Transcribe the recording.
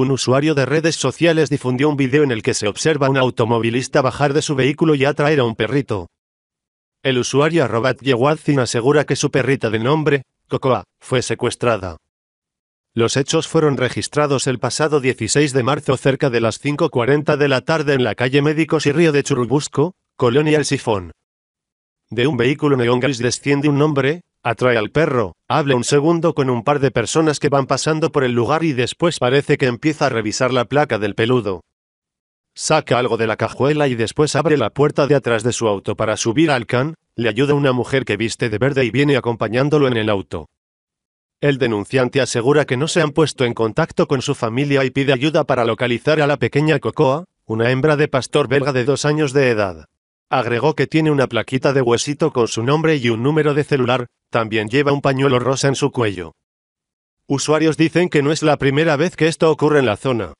Un usuario de redes sociales difundió un video en el que se observa a un automovilista bajar de su vehículo y atraer a un perrito. El usuario Robat Yewadzin asegura que su perrita de nombre, Cocoa, fue secuestrada. Los hechos fueron registrados el pasado 16 de marzo cerca de las 5.40 de la tarde en la calle Médicos y Río de Churubusco, Colonia El Sifón. De un vehículo neón desciende un hombre, Atrae al perro, habla un segundo con un par de personas que van pasando por el lugar y después parece que empieza a revisar la placa del peludo. Saca algo de la cajuela y después abre la puerta de atrás de su auto para subir al can, le ayuda una mujer que viste de verde y viene acompañándolo en el auto. El denunciante asegura que no se han puesto en contacto con su familia y pide ayuda para localizar a la pequeña Cocoa, una hembra de pastor belga de dos años de edad. Agregó que tiene una plaquita de huesito con su nombre y un número de celular, también lleva un pañuelo rosa en su cuello. Usuarios dicen que no es la primera vez que esto ocurre en la zona.